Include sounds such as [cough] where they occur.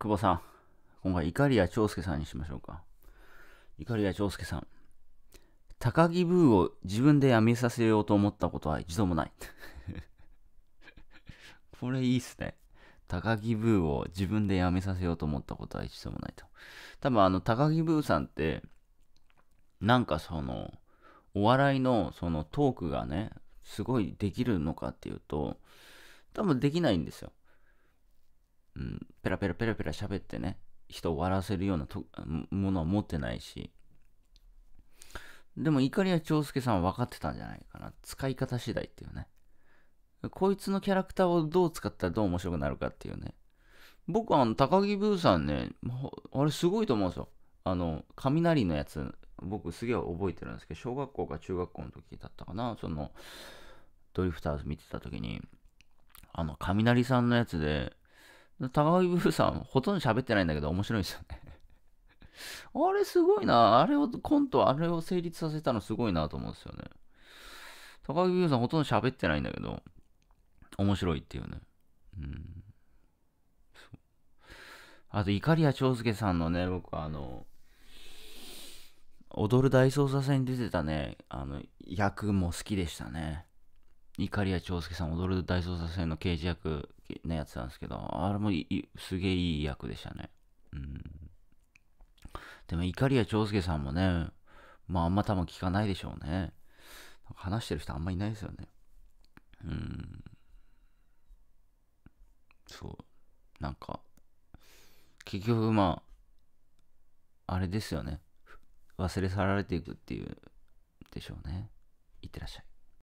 久保さん。今回、怒りや長介さんにしましょうか。怒りや長介さん。高木ブーを自分で辞めさせようと思ったことは一度もない。[laughs] これいいっすね。高木ブーを自分で辞めさせようと思ったことは一度もないと。多分あの、高木ブーさんって、なんかその、お笑いのそのトークがね、すごいできるのかっていうと、多分できないんですよ。うん、ペラペラペラペラ喋ってね、人を笑わせるようなとものは持ってないし、でも、怒りや長介さんは分かってたんじゃないかな。使い方次第っていうね。こいつのキャラクターをどう使ったらどう面白くなるかっていうね。僕はあの、高木ブーさんね、あれすごいと思うんですよ。あの、雷のやつ、僕すげえ覚えてるんですけど、小学校か中学校の時だったかな、その、ドリフターズ見てた時に、あの、雷さんのやつで、高木ブーさん、ほとんど喋ってないんだけど、面白いですよね [laughs] あれすごいな。あれを、コント、あれを成立させたのすごいなと思うんですよね。高木ブーさん、ほとんど喋ってないんだけど、面白いっていうね。うん。あと、怒りや長介さんのね、僕、あの、踊る大捜査線に出てたね、あの、役も好きでしたね。怒りや長介さん、踊る大捜査線の刑事役のやつなんですけど、あれもすげえいい役でしたね。うん。でも、怒りや長介さんもね、まあ、あんま多分聞かないでしょうね。話してる人あんまいないですよね。うん。そう。なんか、結局まあ、あれですよね。忘れ去られていくっていう、でしょうね。いってらっしゃい。